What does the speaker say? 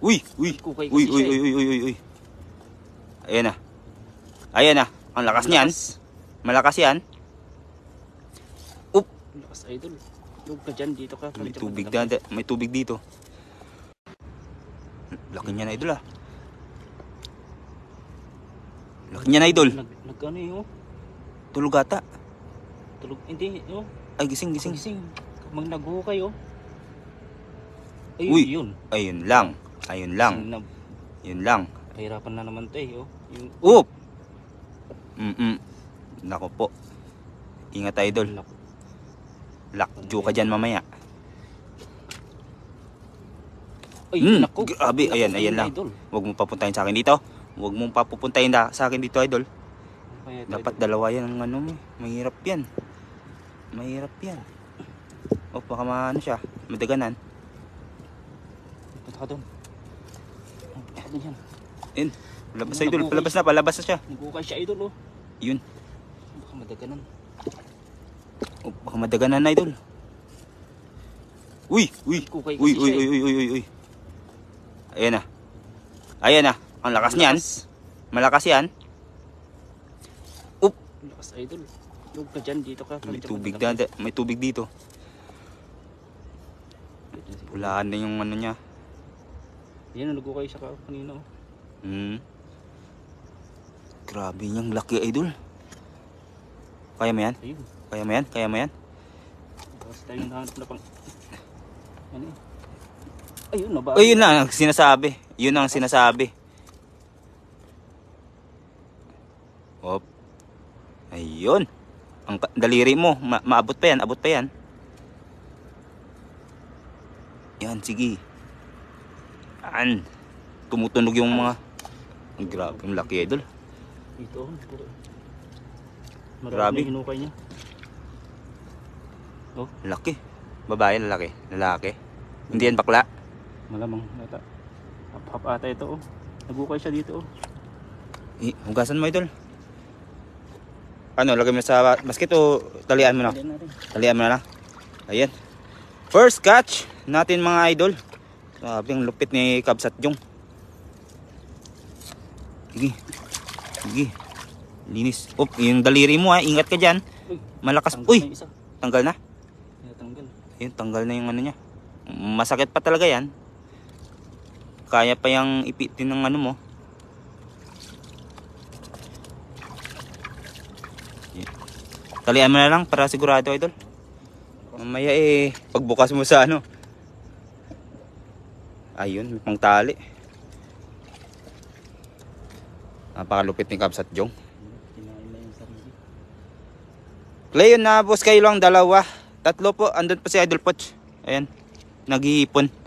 Uy, uy, uy, uy, uy, uy, eh. uy, uy, uy. Ayan na. Ayan na. Ang lakas, niyan. Malakas yan. Up. Lakas idol. Huwag ka dyan, dito ka. May tubig, dyan, may tubig dito. Laki niya na idol ah. Laki niya na idol. Nag, nag ano yun? Eh, oh. Tulog ata. Tulog, hindi yun. Oh. Ay gising, gising. Gising. Mag naguho kayo. Ayun, Uy, yun. ayun lang. Ayun ah, lang. Na, Yun lang. Kahirapan na naman to eh. Oh. Yung... Oop! Mm-mm. Nako po. Ingat tayo, Dol. Lakjo ka diyan mamaya. Ay, mm, naku. Grabe, ayan, ayan lang. Huwag mo papuntahin sa akin dito. Huwag mo papupuntahin da sa akin dito, idol. Ano kaya, Dapat idol. dalawa yan ang ano mo. Mahirap yan. Mahirap yan. O, oh, baka maano siya. Madaganan. Punta ka doon. Idol In. Labas sa idol. Palabas na. Palabas na siya. Nagukay siya idol oh. Yun. Baka madaganan. Oh, baka madaganan na idol. Uy! Uy! Uy! Uy! Uy! Eh. Uy! Uy! Uy! Ayan na. Ayan na. Ang lakas, niyan. Malakas yan. Up! Malakas idol. Huwag ka dyan dito ka. May tubig, dito. may tubig dito. Pulaan na yung ano niya. Yan, nalugo kayo sa kanina. Oh. Hmm. Grabe niyang laki, idol. Kaya mo yan? Ayun. Kaya mo yan? Kaya mo yan? Tapos tayo nahanap na pang... Ano eh? Ayun na ba? Ayun lang ang sinasabi. Yun ang sinasabi. Hop. Ayun. Ang daliri mo. Ma maabot pa yan. Abot pa yan. Yan, sige. Yan. Tumutunog yung mga... Ang grabe, yung laki idol. Ito. Marami hinukay niya. Oh. Laki. Babae, lalaki. Lalaki. Hindi yan bakla. Malamang. Ata. Hap-hap ata ito oh. Nagukay siya dito oh. Eh, hugasan mo idol. Ano, lagay mo sa basket o talian mo na? Talian mo na lang. Ayan. First catch natin mga idol. Grabe ang lupit ni Kabsat Jung. Sige. Sige. Linis. Op, yung daliri mo ha. Ingat ka dyan. Malakas. Tanggal Uy! Na tanggal na? Yeah, tanggal. Ayun, tanggal na yung ano niya. Masakit pa talaga yan. Kaya pa yung ipitin ng ano mo. Talian mo na lang para sigurado idol. Mamaya eh, pagbukas mo sa ano, ayun may pangtali napakalupit ni Kabsat Jong Clay yun na boss kayo lang dalawa tatlo po andun pa si Idol Poch ayun, nag